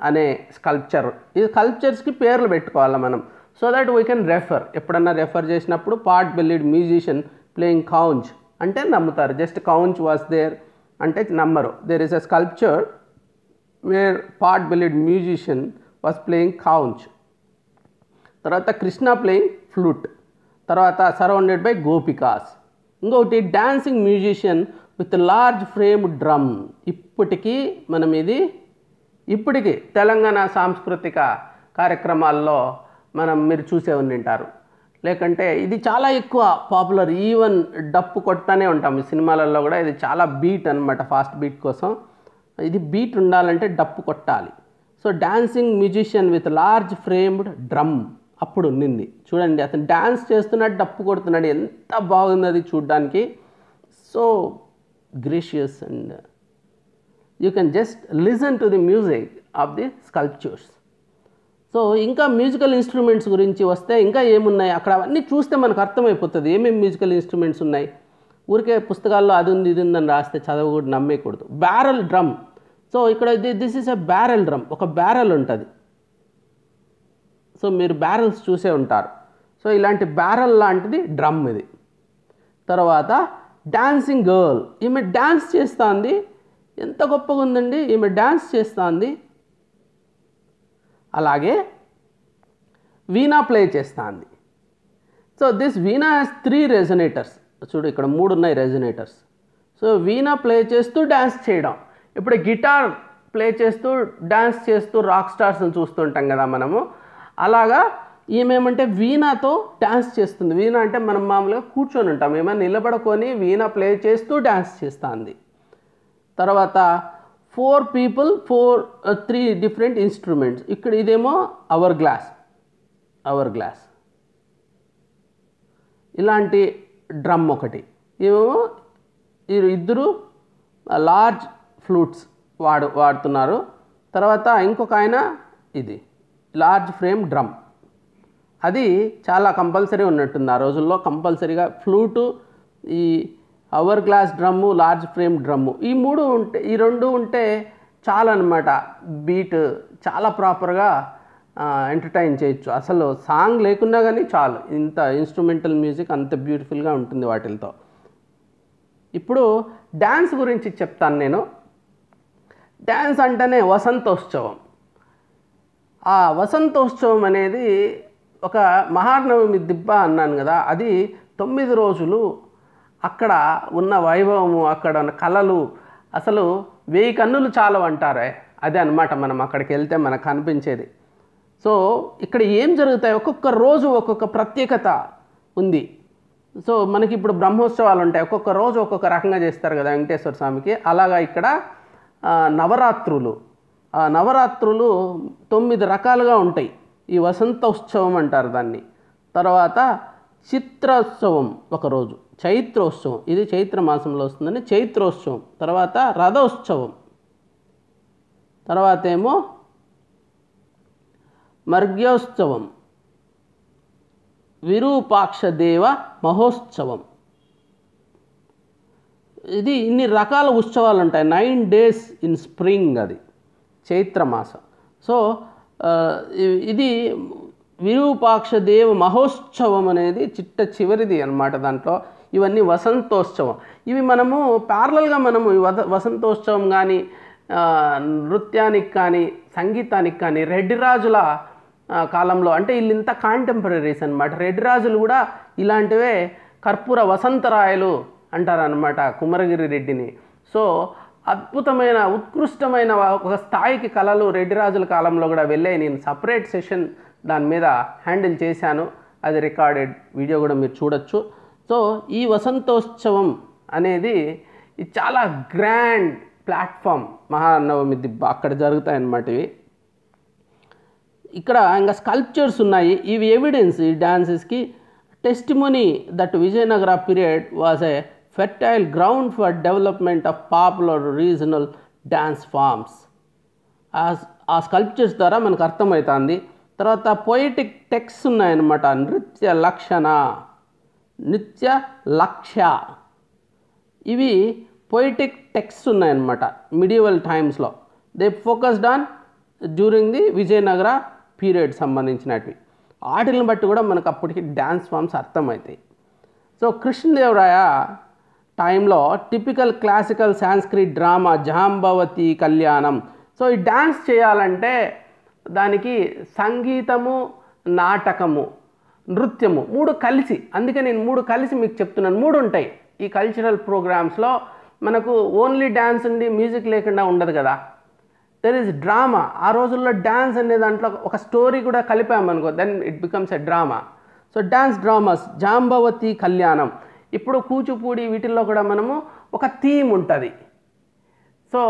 అనే స్కల్ప్చర్ ఈ స్కల్ప్చర్స్కి పేర్లు పెట్టుకోవాలి మనం so that we can refer ఎప్పుడన్నా రెఫర్ చేసినప్పుడు pot bellied musician playing conch అంటే నమ్ముతారు జస్ట్ కౌంచ్ వాస్ దేర్ అంటే నమ్మరు there is a sculpture where pot bellied musician was playing conch తర్వాత కృష్ణ ప్లేయింగ్ ఫ్లూట్ తర్వాత సరౌండెడ్ బై గోపికాస్ ఇంకొకటి dancing musician with large frame drum ఇప్పటికీ మనం ఇది ఇప్పటికీ తెలంగాణ సాంస్కృతిక కార్యక్రమాల్లో మనం మీరు చూసే ఉండింటారు లేకంటే ఇది చాలా ఎక్కువ పాపులర్ ఈవెన్ డప్పు కొట్టనే ఉంటాం ఈ సినిమాలలో కూడా ఇది చాలా బీట్ అనమాట ఫాస్ట్ బీట్ కోసం ఇది బీట్ ఉండాలంటే డప్పు కొట్టాలి so dancing musician with large framed drum అప్పుడు ఉన్నింది చూడండి అతను డ్యాన్స్ చేస్తున్నాడు డప్పు కొడుతున్నాడు ఎంత బాగుంది అది చూడడానికి so gracious and you can just listen to the music of the sculptures so ఇంకా మ్యూజికల్ ఇన్స్ట్రుమెంట్స్ గురించి వస్తే ఇంకా ఏమున్నాయి అక్కడ అవన్నీ చూస్తే మనకు అర్థమైపోతుంది ఏమేమి మ్యూజికల్ ఇన్స్ట్రుమెంట్స్ ఉన్నాయి ఊరికే పుస్తకాల్లో అది ఉంది ఇది ఉందని రాస్తే చదవకూడదు నమ్మేయకూడదు బ్యారల్ డ్రమ్ సో ఇక్కడ this is a barrel drum ఒక బ్యారెల్ ఉంటుంది సో మీరు బ్యారెల్స్ చూసే ఉంటారు సో ఇలాంటి బ్యారెల్ లాంటిది డ్రమ్ ఇది తర్వాత డాన్సింగ్ గర్ల్ ఈమె డ్యాన్స్ చేస్తుంది ఎంత గొప్పగా ఉందండి ఈమె డ్యాన్స్ చేస్తుంది అలాగే వీణా ప్లే చేస్తుంది so this veena has three resonators చూడు ఇక్కడ మూడు ఉన్నాయి రెజనేటర్స్ సో వీణా ప్లే చేస్తూ డ్యాన్స్ చేయడం ఇప్పుడు గిటార్ ప్లే చేస్తూ డ్యాన్స్ చేస్తూ రాక్ స్టార్స్ని చూస్తుంటాం కదా మనము అలాగా ఏమేమంటే వీణాతో డ్యాన్స్ చేస్తుంది వీణ అంటే మనం మామూలుగా కూర్చొని ఉంటాం ఏమైనా నిలబడుకొని వీణ ప్లే చేస్తూ డ్యాన్స్ చేస్తుంది తర్వాత four people four three different instruments ఇక్కడ ఇదేమో అవర్ గ్లాస్ అవర్ గ్లాస్ ఇలాంటి డ్రమ్ ఒకటి ఏమేమో ఇద్దరు లార్జ్ uh, ఫ్లూట్స్ వాడు వాడుతున్నారు తర్వాత ఇంకొక ఆయన ఇది లార్జ్ ఫ్రేమ్ డ్రమ్ అది చాలా కంపల్సరీ ఉన్నట్టుంది ఆ రోజుల్లో కంపల్సరీగా ఫ్లూటు ఈ hour glass drum large frame drum ఈ మూడు ఉంటే ఈ రెండు ఉంటే చాలన్నమాట బీట్ చాలా ప్రాపర్గా ఎంటర్టైన్ చేయొచ్చు అసలు సాంగ్ లేకున్నా కానీ చాలు ఇంత ఇన్స్ట్రుమెంటల్ మ్యూజిక్ అంత బ్యూటిఫుల్గా ఉంటుంది వాటితో ఇప్పుడు డ్యాన్స్ గురించి చెప్తాను నేను డ్యాన్స్ అంటేనే వసంతోత్సవం ఆ వసంతోత్సవం అనేది ఒక మహానవమి దిబ్బ అన్నాను కదా అది తొమ్మిది రోజులు అక్కడ ఉన్న వైభవము అక్కడ ఉన్న కళలు అసలు వెయ్యి కన్నులు అంటారే అదే అనమాట మనం అక్కడికి వెళ్తే మనకు అనిపించేది సో ఇక్కడ ఏం జరుగుతాయి ఒక్కొక్క రోజు ఒక్కొక్క ప్రత్యేకత ఉంది సో మనకి ఇప్పుడు బ్రహ్మోత్సవాలు ఉంటాయి ఒక్కొక్క రోజు ఒక్కొక్క రకంగా చేస్తారు కదా వెంకటేశ్వర స్వామికి అలాగా ఇక్కడ నవరాత్రులు ఆ నవరాత్రులు తొమ్మిది రకాలుగా ఉంటాయి ఈ వసంత ఉత్సవం అంటారు దాన్ని తర్వాత చిత్రోత్సవం ఒకరోజు చైత్రోత్సవం ఇది చైత్ర మాసంలో వస్తుందని చైత్రోత్సవం తర్వాత రథోత్సవం తర్వాత ఏమో మర్గ్యోత్సవం విరూపాక్ష దేవ మహోత్సవం ఇది ఇన్ని రకాల ఉత్సవాలు ఉంటాయి నైన్ డేస్ ఇన్ స్ప్రింగ్ అది చైత్రమాసం సో ఇది విరూపాక్ష దేవ మహోత్సవం అనేది చిట్ట చివరిది అనమాట దాంట్లో ఇవన్నీ వసంతోత్సవం ఇవి మనము ప్యారలల్గా మనము వసంతోత్సవం కానీ నృత్యానికి కానీ సంగీతానికి కానీ రెడ్డి రాజుల కాలంలో అంటే వీళ్ళు ఇంత కాంటెంపరీస్ అనమాట రెడ్డి రాజులు కూడా ఇలాంటివే కర్పూర వసంతరాయలు అంటారనమాట కుమరగిరి రెడ్డిని సో అద్భుతమైన ఉత్కృష్టమైన ఒక స్థాయికి కళలు రెడ్డిరాజుల కాలంలో కూడా వెళ్ళాయి నేను సపరేట్ సెషన్ దాని మీద హ్యాండిల్ చేశాను అది రికార్డెడ్ వీడియో కూడా మీరు చూడొచ్చు సో ఈ వసంతోత్సవం అనేది చాలా గ్రాండ్ ప్లాట్ఫామ్ మహానవమి దిబ్బ అక్కడ జరుగుతాయన్నమాట ఇవి ఇక్కడ ఇంకా స్కల్ప్చర్స్ ఉన్నాయి ఇవి ఎవిడెన్స్ ఈ డాన్సెస్కి testimony that Vijayanagara period was a fertile ground for development of popular regional dance forms ఆ స్కల్ప్చర్స్ ద్వారా మనకు అర్థమవుతుంది తర్వాత పొయిటిక్ టెక్స్ ఉన్నాయన్నమాట నృత్య లక్షణ నృత్య లక్ష్య ఇవి పొయిటిక్ టెక్స్ట్ ఉన్నాయన్నమాట మిడివల్ టైమ్స్లో they focused on during the Vijayanagara period సంబంధించినవి వాటిని బట్టి కూడా మనకు అప్పటికి డ్యాన్స్ ఫామ్స్ అర్థమవుతాయి సో కృష్ణదేవరాయ టైంలో typical classical Sanskrit drama Jambavati Kalyanam so ఈ డ్యాన్స్ చేయాలంటే దానికి సంగీతము నాటకము నృత్యము మూడు కలిసి అందుకే నేను మూడు కలిసి మీకు చెప్తున్నాను మూడు ఉంటాయి ఈ కల్చరల్ ప్రోగ్రామ్స్లో మనకు ఓన్లీ డ్యాన్స్ ఉండి మ్యూజిక్ లేకుండా ఉండదు కదా దెర్ ఈజ్ డ్రామా ఆ రోజుల్లో డ్యాన్స్ అనే దాంట్లో ఒక స్టోరీ కూడా కలిపామనుకో then it becomes a drama so dance dramas Jambavati Kalyanam ఇప్పుడు కూచిపూడి వీటిల్లో కూడా మనము ఒక థీమ్ ఉంటుంది సో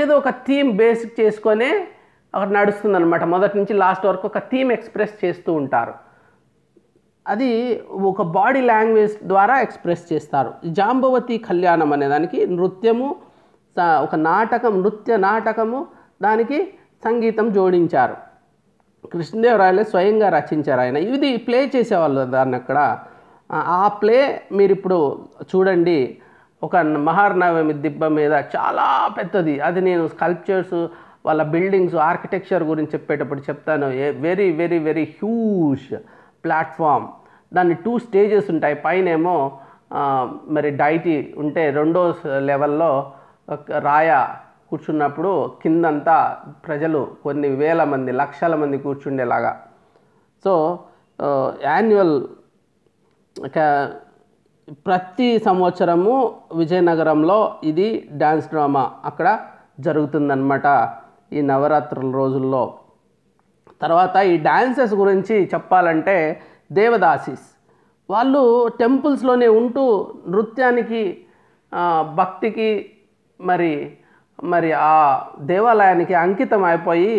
ఏదో ఒక థీమ్ బేస్ చేసుకొనే అక్కడ నడుస్తుందన్నమాట మొదటి నుంచి లాస్ట్ వరకు ఒక థీమ్ ఎక్స్ప్రెస్ చేస్తూ ఉంటారు అది ఒక బాడీ లాంగ్వేజ్ ద్వారా ఎక్స్ప్రెస్ చేస్తారు జాంబవతి కళ్యాణం అనేదానికి నృత్యము ఒక నాటకం నృత్య నాటకము దానికి సంగీతం జోడించారు కృష్ణదేవరాయలే స్వయంగా రచించారు ఆయన ఇది ప్లే చేసేవాళ్ళు దాన్ని అక్కడ ఆ ప్లే మీరు ఇప్పుడు చూడండి ఒక మహార్నవమి దిబ్బ మీద చాలా పెద్దది అది నేను స్కల్ప్చర్స్ వాళ్ళ బిల్డింగ్స్ ఆర్కిటెక్చర్ గురించి చెప్పేటప్పుడు చెప్తాను very very very huge platform దాన్ని టూ స్టేజెస్ ఉంటాయి పైనేమో మరి డైటీ ఉంటే రెండో లెవెల్లో రాయ కూర్చున్నప్పుడు కిందంతా ప్రజలు కొన్ని వేల మంది లక్షల మంది కూర్చుండేలాగా సో యాన్యువల్ ఇక ప్రతి సంవత్సరము విజయనగరంలో ఇది డ్యాన్స్ డ్రామా అక్కడ జరుగుతుందన్నమాట ఈ నవరాత్రుల రోజుల్లో తర్వాత ఈ డ్యాన్సెస్ గురించి చెప్పాలంటే దేవదాసిస్ వాళ్ళు టెంపుల్స్లోనే ఉంటూ నృత్యానికి భక్తికి మరి మరి ఆ దేవాలయానికి అంకితం అయిపోయి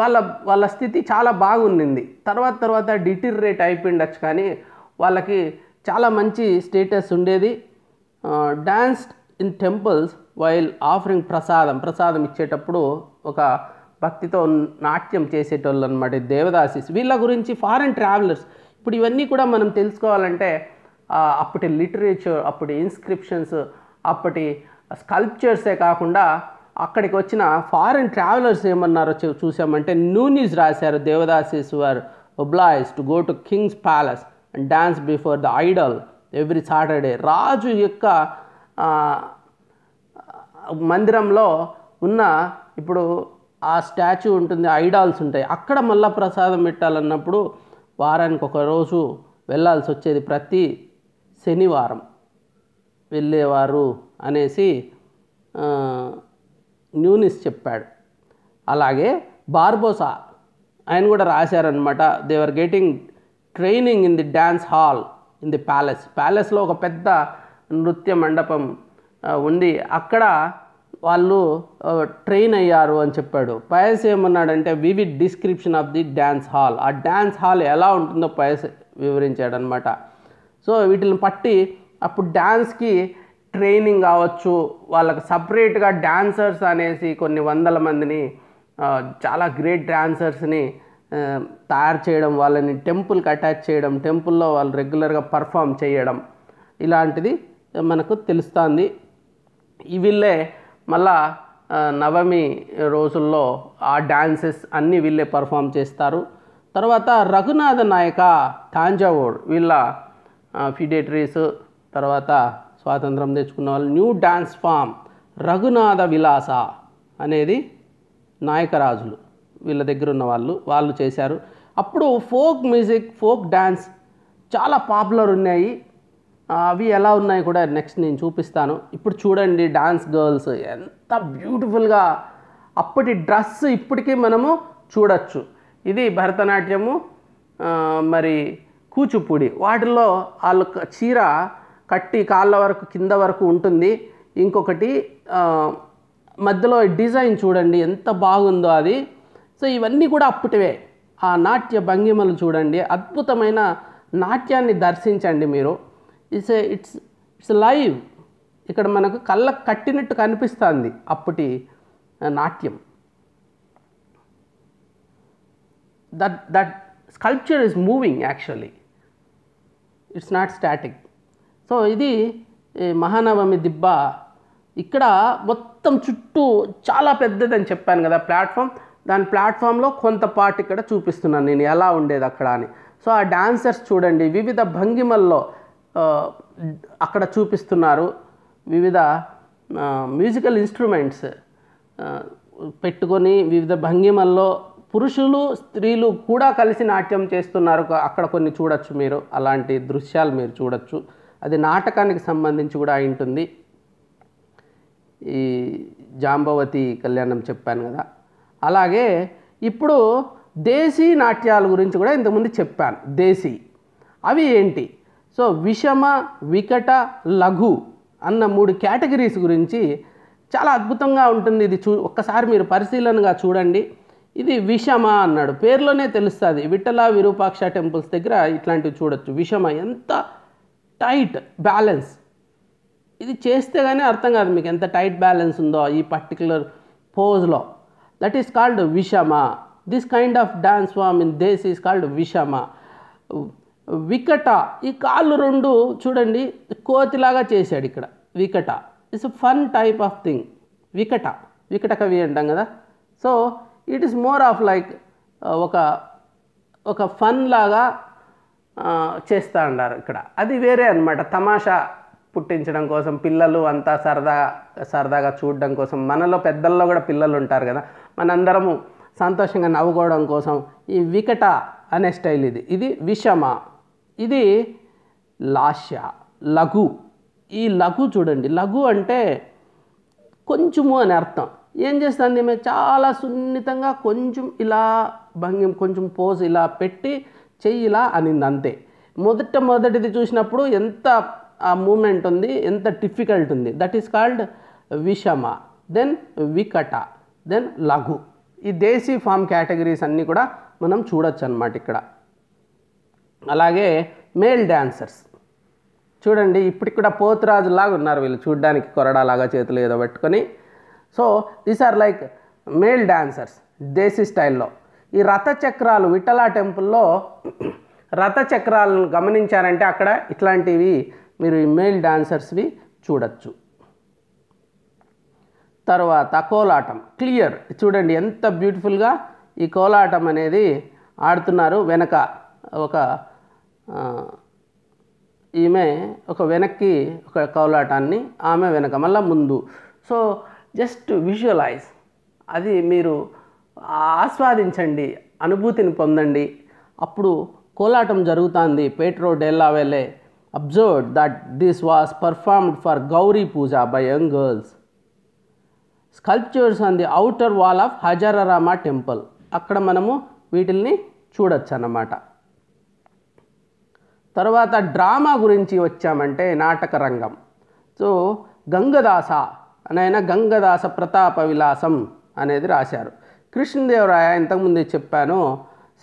వాళ్ళ వాళ్ళ స్థితి చాలా బాగుండింది తర్వాత తర్వాత డిటిరేట్ అయిపోయిండొచ్చు కానీ వాళ్ళకి చాలా మంచి స్టేటస్ ఉండేది danced in temples while offering prasadam ప్రసాదం ఇచ్చేటప్పుడు ఒక భక్తితో నాట్యం చేసేటోళ్ళు అనమాట దేవదాసిస్ వీళ్ళ గురించి ఫారెన్ ట్రావెలర్స్ ఇప్పుడు ఇవన్నీ కూడా మనం తెలుసుకోవాలంటే అప్పటి లిటరేచర్ అప్పటి ఇన్స్క్రిప్షన్స్ అప్పటి స్కల్ప్చర్సే కాకుండా అక్కడికి వచ్చిన ఫారిన్ ట్రావెలర్స్ ఏమన్నారో చూసామంటే న్యూస్ రాశారు devadasis were obliged to go to king's palace dance before the idol every Saturday రాజు యొక్క మందిరంలో ఉన్న ఇప్పుడు ఆ స్టాచ్యూ ఉంటుంది ఐడాల్స్ ఉంటాయి అక్కడ మళ్ళా ప్రసాదం పెట్టాలన్నప్పుడు వారానికి ఒక రోజు వెళ్ళాల్సి వచ్చేది ప్రతి శనివారం వెళ్ళేవారు అనేసి న్యూనిస్ చెప్పాడు అలాగే బార్బోసా ఆయన కూడా రాశారనమాట they were getting training in the dance hall in the palace ప్యాలెస్లో ఒక పెద్ద నృత్య మండపం ఉంది అక్కడ వాళ్ళు ట్రైన్ అయ్యారు అని చెప్పాడు పయస్ ఏమన్నాడంటే vivid description of the dance hall ఆ డ్యాన్స్ హాల్ ఎలా ఉంటుందో పయస్ వివరించాడనమాట సో వీటిని పట్టి అప్పుడు డ్యాన్స్కి ట్రైనింగ్ కావచ్చు వాళ్ళకి సపరేట్గా డ్యాన్సర్స్ అనేసి కొన్ని వందల మందిని చాలా గ్రేట్ డ్యాన్సర్స్ని తయారు చేయడం వాళ్ళని టెంపుల్కి అటాచ్ చేయడం టెంపుల్లో వాళ్ళు రెగ్యులర్గా పర్ఫామ్ చేయడం ఇలాంటిది మనకు తెలుస్తుంది వీళ్ళే మళ్ళా నవమి రోజుల్లో ఆ డ్యాన్సెస్ అన్నీ వీళ్ళే పర్ఫామ్ చేస్తారు తర్వాత రఘునాథ నాయక తాంజావూర్ వీళ్ళ ఫిడేటరీస్ తర్వాత స్వాతంత్రం తెచ్చుకున్న వాళ్ళు న్యూ డ్యాన్స్ ఫామ్ రఘునాథ విలాస అనేది నాయకరాజులు వీళ్ళ దగ్గర ఉన్న వాళ్ళు వాళ్ళు చేశారు అప్పుడు ఫోక్ మ్యూజిక్ ఫోక్ డ్యాన్స్ చాలా పాపులర్ ఉన్నాయి అవి ఎలా ఉన్నాయి కూడా నెక్స్ట్ నేను చూపిస్తాను ఇప్పుడు చూడండి డ్యాన్స్ గర్ల్స్ ఎంత బ్యూటిఫుల్గా అప్పటి డ్రెస్ ఇప్పటికీ మనము చూడొచ్చు ఇది భరతనాట్యము మరి కూచిపూడి వాటిలో వాళ్ళ చీర కట్టి కాళ్ళ వరకు కింద వరకు ఉంటుంది ఇంకొకటి మధ్యలో డిజైన్ చూడండి ఎంత బాగుందో అది సో ఇవన్నీ కూడా అప్పటివే ఆ నాట్య భంగిమలు చూడండి అద్భుతమైన నాట్యాన్ని దర్శించండి మీరు ఇట్స్ ఇట్స్ ఇట్స్ లైవ్ ఇక్కడ మనకు కళ్ళ కట్టినట్టు కనిపిస్తుంది అప్పటి నాట్యం that that sculpture is moving actually it's not static so ఇది మహానవమి దిబ్బ ఇక్కడ మొత్తం చుట్టూ చాలా పెద్దదని చెప్పాను కదా ప్లాట్ఫామ్ దాని ప్లాట్ఫామ్లో కొంత పార్ట్ ఇక్కడ చూపిస్తున్నాను నేను ఎలా ఉండేది అక్కడ అని సో ఆ డాన్సర్స్ చూడండి వివిధ భంగిమల్లో అక్కడ చూపిస్తున్నారు వివిధ మ్యూజికల్ ఇన్స్ట్రుమెంట్స్ పెట్టుకొని వివిధ భంగిమల్లో పురుషులు స్త్రీలు కూడా కలిసి నాట్యం చేస్తున్నారు అక్కడ కొన్ని చూడొచ్చు మీరు అలాంటి దృశ్యాలు మీరు చూడొచ్చు అది నాటకానికి సంబంధించి కూడా అయి ఉంటుంది ఈ జాంబవతి కళ్యాణం చెప్పాను కదా అలాగే ఇప్పుడు దేశీ నాట్యాల గురించి కూడా ఇంతకుముందు చెప్పాను దేశీ అవి ఏంటి సో విషమ వికట లఘు అన్న మూడు కేటగిరీస్ గురించి చాలా అద్భుతంగా ఉంటుంది ఇది చూ ఒక్కసారి మీరు పరిశీలనగా చూడండి ఇది విషమ అన్నాడు పేర్లోనే తెలుస్తుంది విఠల విరూపాక్ష టెంపుల్స్ దగ్గర ఇట్లాంటివి చూడొచ్చు విషమ ఎంత టైట్ బ్యాలెన్స్ ఇది చేస్తే కానీ అర్థం కాదు మీకు ఎంత టైట్ బ్యాలెన్స్ ఉందో ఈ పర్టికులర్ పోజ్లో that is called vishama this kind of dance form in these is called vishama vikata ఈ కాళ్ళు రెండు చూడండి కోతిలాగా చేశాడు ఇక్కడ vikata it's fun type of thing వికట వికట కవి అంటాం కదా so it is more of like ఒక ఒక ఫన్ లాగా uh, చేస్తూ ఉన్నారు ఇక్కడ అది వేరే అనమాట తమాషా పుట్టించడం కోసం పిల్లలు అంతా సరదా సరదాగా చూడడం కోసం మనలో పెద్దల్లో కూడా పిల్లలు ఉంటారు కదా మనందరము సంతోషంగా నవ్వుకోవడం కోసం ఈ వికట అనే స్టైల్ ఇది ఇది విషమ ఇది లాస్య లఘు ఈ లఘు చూడండి లఘు అంటే కొంచెము అని అర్థం ఏం చేస్తుంది మేము చాలా సున్నితంగా కొంచెం ఇలా భంగిం కొంచెం పోజ్ ఇలా పెట్టి చెయ్యిలా అనింది అంతే మొదట మొదటిది చూసినప్పుడు ఎంత ఆ మూమెంట్ ఉంది ఎంత డిఫికల్ట్ ఉంది that is called vishama then vikata then laghu ఈ దేశీ ఫామ్ కేటగిరీస్ అన్నీ కూడా మనం చూడొచ్చు అనమాట ఇక్కడ అలాగే మేల్ డాన్సర్స్ చూడండి ఇప్పటికి కూడా పోతురాజు లాగా ఉన్నారు వీళ్ళు చూడడానికి కొరడాలాగా చేతులు ఏదో పెట్టుకొని so these are like male dancers desi స్టైల్లో ఈ రథచక్రాలు విఠలా టెంపుల్లో రథచక్రాలను గమనించారంటే అక్కడ ఇట్లాంటివి మీరు ఈ మేల్ డాన్సర్స్వి చూడొచ్చు తర్వాత కోలాటం క్లియర్ చూడండి ఎంత బ్యూటిఫుల్గా ఈ కోలాటం అనేది ఆడుతున్నారు వెనక ఒక ఈమె ఒక వెనక్కి ఒక కోలాటాన్ని ఆమె వెనక మళ్ళీ ముందు సో జస్ట్ విజువలైజ్ అది మీరు ఆస్వాదించండి అనుభూతిని పొందండి అప్పుడు కోలాటం జరుగుతుంది పేట్రో వెళ్ళే observe that this was performed for Gauri puja by young girls sculptures on the outer wall of Hazararama temple అక్కడ మనము వీటిల్ని చూడొచ్చు అన్నమాట తర్వాత డ్రామా గురించి వచ్చామంటే నాటక రంగం సో గంగదాస అనైన గంగదాస ప్రతాప విలాసం అనేది రాశారు కృష్ణదేవరాయ ఇంతకుముందే చెప్పాను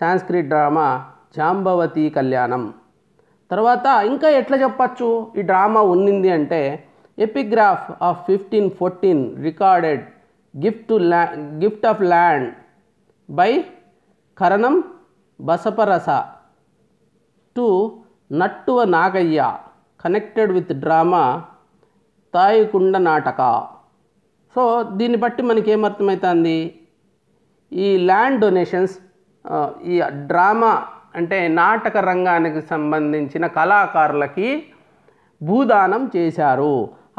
సాంస్క్రిట్ డ్రామా జాంబవతి కళ్యాణం తర్వాత ఇంకా ఎట్లా చెప్పచ్చు ఈ డ్రామా ఉన్నింది అంటే epigraph of fifteen fourteen recorded gift ల్యా gift of land by Karanam Basaparasa to Nattuva Nagayya connected with drama Tayikunda Nataka so దీన్ని బట్టి మనకి ఏమర్థమవుతుంది ఈ ల్యాండ్ డొనేషన్స్ ఈ డ్రామా అంటే నాటక రంగానికి సంబంధించిన కళాకారులకి భూదానం చేశారు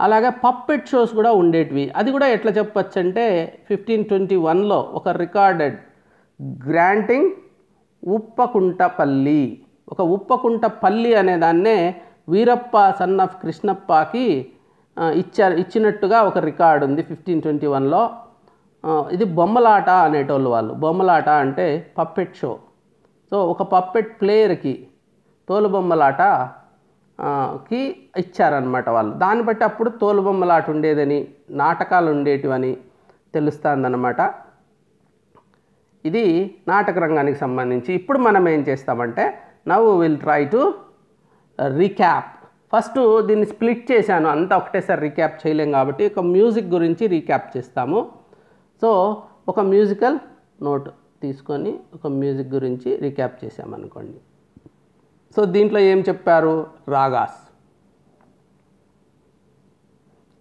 అలాగే పప్పెట్ షోస్ కూడా ఉండేటివి అది కూడా ఎట్లా చెప్పచ్చు అంటే ఫిఫ్టీన్ ట్వంటీ వన్లో ఒక రికార్డెడ్ గ్రాంటింగ్ ఉప్పకుంటపల్లి ఒక ఉప్పకుంటపల్లి అనే దాన్నే వీరప్ప సన్ ఆఫ్ కృష్ణప్పకి ఇచ్చారు ఇచ్చినట్టుగా ఒక రికార్డు ఉంది ఫిఫ్టీన్ ట్వంటీ వన్లో ఇది బొమ్మలాట అనేటోళ్ళు వాళ్ళు బొమ్మలాట అంటే పప్పెట్ షో సో ఒక పప్పెట్ ప్లేయర్కి తోలుబొమ్మలాట కి ఇచ్చారనమాట వాళ్ళు దాన్ని బట్టి అప్పుడు తోలుబొమ్మలాట ఉండేదని నాటకాలు ఉండేటివని తెలుస్తుందన్నమాట ఇది నాటక రంగానికి సంబంధించి ఇప్పుడు మనం ఏం చేస్తామంటే నవ్వు will try to recap first దీన్ని స్ప్లిట్ చేశాను అంతా ఒకటేసారి రీక్యాప్ చేయలేం కాబట్టి ఒక మ్యూజిక్ గురించి రీక్యాప్ చేస్తాము సో ఒక మ్యూజికల్ నోట్ తీసుకొని ఒక మ్యూజిక్ గురించి రీక్యాప్ చేసామనుకోండి సో దీంట్లో ఏం చెప్పారు రాగాస్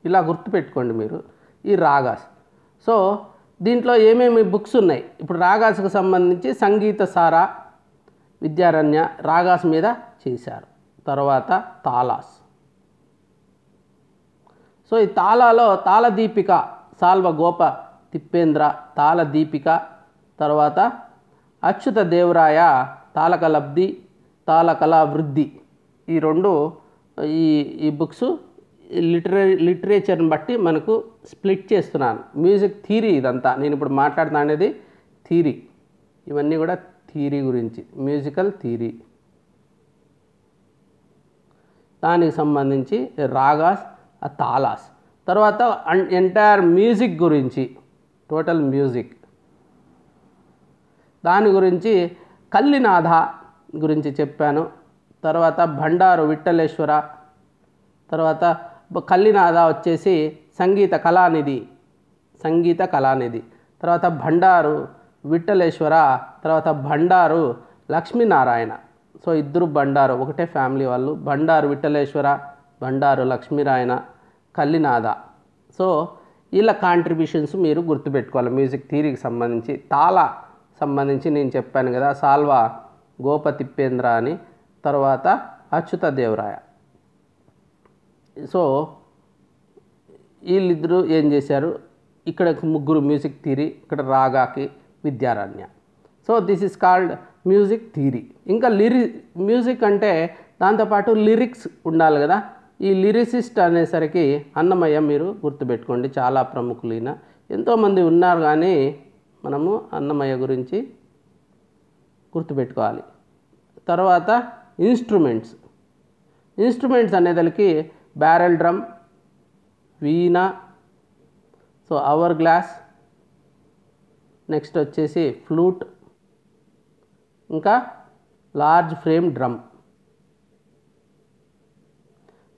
ఇలా గుర్తుపెట్టుకోండి మీరు ఈ రాగాస్ సో దీంట్లో ఏమేమి బుక్స్ ఉన్నాయి ఇప్పుడు రాగాస్కు సంబంధించి సంగీత సారా విద్యారణ్య రాగాస్ మీద చేశారు తర్వాత తాలాస్ సో ఈ తాళాలో తాళదీపిక సాల్వ గోప తిప్పేంద్ర తాళదీపిక తర్వాత అచ్యుత దేవరాయ లబ్ధి తాళ కళా వృద్ధి ఈ రెండు ఈ ఈ బుక్స్ లిటరే లిటరేచర్ని బట్టి మనకు స్ప్లిట్ చేస్తున్నాను మ్యూజిక్ థీరీ ఇదంతా నేను ఇప్పుడు మాట్లాడుతా అనేది థీరీ ఇవన్నీ కూడా థీరీ గురించి మ్యూజికల్ థీరీ దానికి సంబంధించి రాగాస్ తాలాస్ తర్వాత ఎంటైర్ మ్యూజిక్ గురించి టోటల్ మ్యూజిక్ దాని గురించి కల్లినాథ గురించి చెప్పాను తర్వాత భండారు విఠలేశ్వర తర్వాత కల్లినాద వచ్చేసి సంగీత కళానిధి సంగీత కళానిధి తర్వాత భండారు విఠలేశ్వర తర్వాత భండారు లక్ష్మీనారాయణ సో ఇద్దరు భండారు ఒకటే ఫ్యామిలీ వాళ్ళు భండారు విఠలేశ్వర భండారు లక్ష్మీనారాయణ కల్లినాద సో వీళ్ళ కాంట్రిబ్యూషన్స్ మీరు గుర్తుపెట్టుకోవాలి మ్యూజిక్ థీరీకి సంబంధించి తాళ సంబంధించి నేను చెప్పాను కదా సాల్వా గోపతిప్పేంద్ర అని తర్వాత అచ్యుత దేవరాయ సో వీళ్ళిద్దరూ ఏం చేశారు ఇక్కడ ముగ్గురు మ్యూజిక్ థీరీ ఇక్కడ రాగాకి Vidyaranya so this is called music theory ఇంకా లిరి మ్యూజిక్ అంటే దాంతోపాటు లిరిక్స్ ఉండాలి కదా ఈ లిరిసిస్ట్ అనేసరికి అన్నమయ్య మీరు గుర్తుపెట్టుకోండి చాలా ప్రముఖులైన ఎంతోమంది ఉన్నారు కానీ మనము అన్నమయ్య గురించి గుర్తుపెట్టుకోవాలి తర్వాత ఇన్స్ట్రుమెంట్స్ ఇన్స్ట్రుమెంట్స్ అనేదానికి barrel drum veena so hour glass next వచ్చేసి ఫ్లూట్ ఇంకా లార్జ్ ఫ్రేమ్ డ్రమ్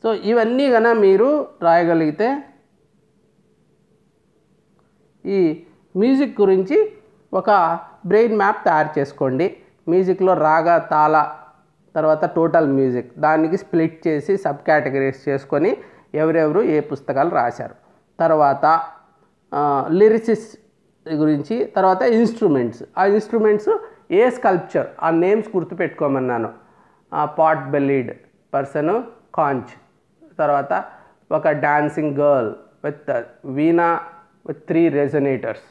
సో ఇవన్నీ కన మీరు రాయగలిగితే ఈ మ్యూజిక్ గురించి ఒక బ్రెయిన్ మ్యాప్ తయారు చేసుకోండి మ్యూజిక్లో రాగ తాళ తర్వాత టోటల్ మ్యూజిక్ దానికి స్ప్లిట్ చేసి సబ్ కేటగిరీస్ చేసుకొని ఎవరెవరు ఏ పుస్తకాలు రాశారు తర్వాత లిరిసిస్ గురించి తర్వాత ఇన్స్ట్రుమెంట్స్ ఆ ఇన్స్ట్రుమెంట్స్ ఏ స్కల్ప్చర్ ఆ నేమ్స్ గుర్తుపెట్టుకోమన్నాను పాట్ బెల్లీడ్ పర్సన్ కాంచ్ తర్వాత ఒక dancing girl with veena with three resonators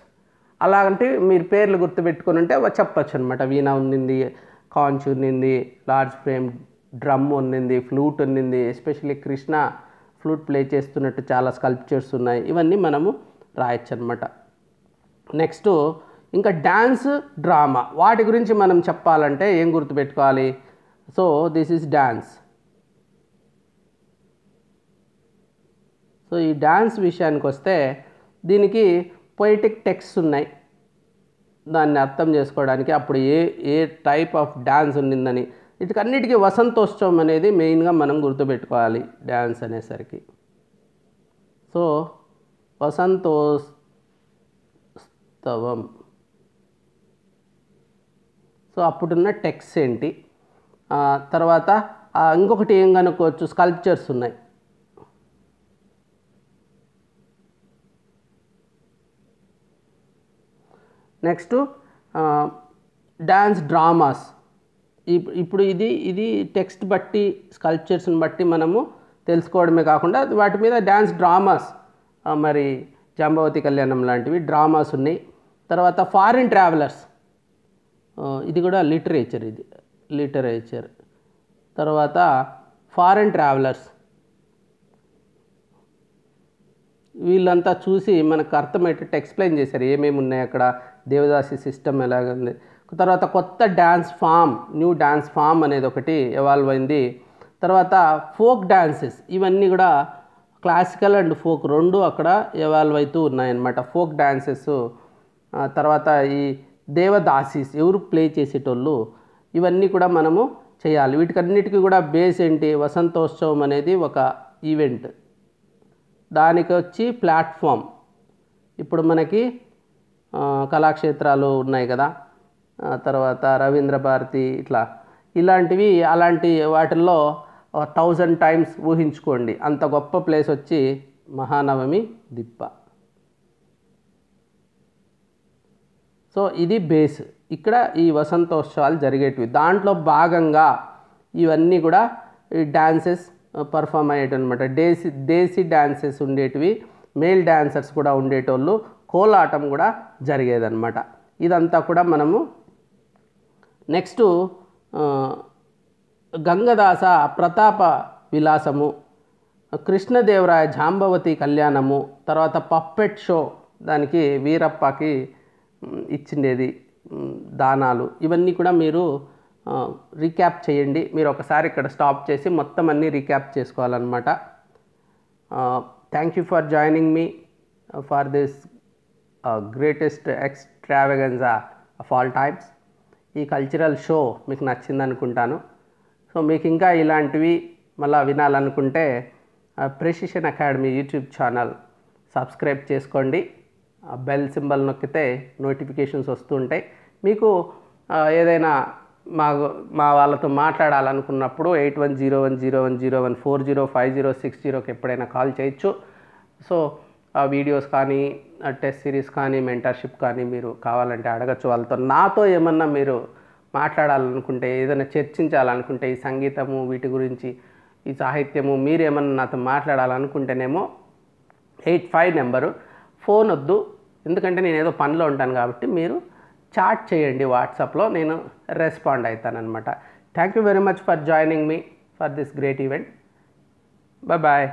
అలాగంటే మీరు పేర్లు గుర్తుపెట్టుకుని ఉంటే చెప్పచ్చు అనమాట వీణ ఉన్నింది కాంచ్ ఉన్నింది లార్జ్ ఫ్రేమ్ డ్రమ్ ఉన్నింది ఫ్లూట్ ఉన్నింది ఎస్పెషల్లీ కృష్ణ ఫ్లూట్ ప్లే చేస్తున్నట్టు చాలా స్కల్ప్చర్స్ ఉన్నాయి ఇవన్నీ మనము రాయొచ్చు అనమాట నెక్స్ట్ ఇంకా డ్యాన్స్ డ్రామా వాటి గురించి మనం చెప్పాలంటే ఏం గుర్తుపెట్టుకోవాలి so this is dance so ఈ డ్యాన్స్ విషయానికి వస్తే దీనికి పొయిటిక్ టెక్స్ట్ ఉన్నాయి దాన్ని అర్థం చేసుకోవడానికి అప్పుడు ఏ ఏ టైప్ ఆఫ్ డ్యాన్స్ ఉండిందని వీటికన్నిటికీ వసంతోత్సవం అనేది మెయిన్గా మనం గుర్తుపెట్టుకోవాలి డ్యాన్స్ అనేసరికి సో వసంతోత్సవం సో అప్పుడున్న టెక్స్ట్ ఏంటి తర్వాత ఇంకొకటి ఏం కనుక్కోవచ్చు స్కల్ప్చర్స్ ఉన్నాయి నెక్స్ట్ డ్యాన్స్ డ్రామాస్ ఇప్పుడు ఇది ఇది టెక్స్ట్ బట్టి స్కల్ప్చర్స్ని బట్టి మనము తెలుసుకోవడమే కాకుండా వాటి మీద డ్యాన్స్ డ్రామాస్ మరి జాంబవతి కళ్యాణం లాంటివి డ్రామాస్ ఉన్నాయి తర్వాత ఫారిన్ ట్రావెలర్స్ ఇది కూడా లిటరేచర్ ఇది లిటరేచర్ తర్వాత ఫారిన్ ట్రావెలర్స్ వీళ్ళంతా చూసి మనకు అర్థమయ్యేటట్టు ఎక్స్ప్లెయిన్ చేశారు ఏమేమి ఉన్నాయి అక్కడ దేవదాసి సిస్టమ్ ఎలాగుంది తర్వాత కొత్త dance form new dance form అనేది ఒకటి ఎవాల్వ్ అయింది తర్వాత ఫోక్ డ్యాన్సెస్ ఇవన్నీ కూడా క్లాసికల్ అండ్ ఫోక్ రెండు అక్కడ ఎవాల్వ్ అవుతూ ఉన్నాయన్నమాట ఫోక్ డ్యాన్సెస్ తర్వాత ఈ దేవదాసీస్ ఎవరు ప్లే చేసేటోళ్ళు ఇవన్నీ కూడా మనము చేయాలి వీటికన్నిటికీ కూడా బేస్ ఏంటి వసంతోత్సవం అనేది ఒక ఈవెంట్ దానికి వచ్చి ప్లాట్ఫామ్ ఇప్పుడు మనకి కళాక్షేత్రాలు ఉన్నాయి కదా తర్వాత రవీంద్ర భారతి ఇట్లా ఇలాంటివి అలాంటి వాటిల్లో థౌజండ్ టైమ్స్ ఊహించుకోండి అంత గొప్ప ప్లేస్ వచ్చి మహానవమి దిప్ప సో ఇది బేస్ ఇక్కడ ఈ వసంతోత్సవాలు జరిగేటివి దాంట్లో భాగంగా ఇవన్నీ కూడా ఈ డాన్సెస్ పర్ఫామ్ అయ్యేటనమాట డేసి దేశీ డ్యాన్సెస్ ఉండేటివి మేల్ డ్యాన్సర్స్ కూడా ఉండేటోళ్ళు కోలాటం కూడా జరిగేదన్నమాట ఇదంతా కూడా మనము నెక్స్ట్ గంగదాస ప్రతాప విలాసము కృష్ణదేవరాయ జాంబవతి కళ్యాణము తర్వాత పప్పెట్ షో దానికి వీరప్పకి ఇచ్చిండేది దానాలు ఇవన్నీ కూడా మీరు రీక్యాప్ చేయండి మీరు ఒకసారి ఇక్కడ స్టాప్ చేసి మొత్తం అన్నీ రీక్యాప్ చేసుకోవాలన్నమాట thank you for joining me for this greatest extravaganza of all times ఈ కల్చరల్ షో మీకు నచ్చింది అనుకుంటాను సో మీకు ఇంకా ఇలాంటివి మళ్ళీ వినాలనుకుంటే Precision Academy YouTube channel subscribe చేసుకోండి బెల్ సింబల్ నొక్కితే నోటిఫికేషన్స్ వస్తుంటాయి మీకు ఏదైనా మా మా వాళ్ళతో మాట్లాడాలనుకున్నప్పుడు eight one zero one zero one zero one four zero five zero six జీరోకి ఎప్పుడైనా కాల్ చేయొచ్చు సో ఆ వీడియోస్ కానీ టెస్ట్ సిరీస్ కానీ మెంటర్షిప్ కానీ మీరు కావాలంటే అడగచ్చు వాళ్ళతో నాతో ఏమన్నా మీరు మాట్లాడాలనుకుంటే ఏదైనా చర్చించాలనుకుంటే ఈ సంగీతము వీటి గురించి ఈ సాహిత్యము మీరు ఏమన్నా నాతో మాట్లాడాలనుకుంటేనేమో ఎయిట్ ఫైవ్ నెంబరు ఫోన్ వద్దు ఎందుకంటే నేను ఏదో పనిలో ఉంటాను కాబట్టి మీరు చాట్ చేయండి వాట్సాప్లో నేను రెస్పాండ్ అవుతానమాట thank you very much for joining me for this great event bye bye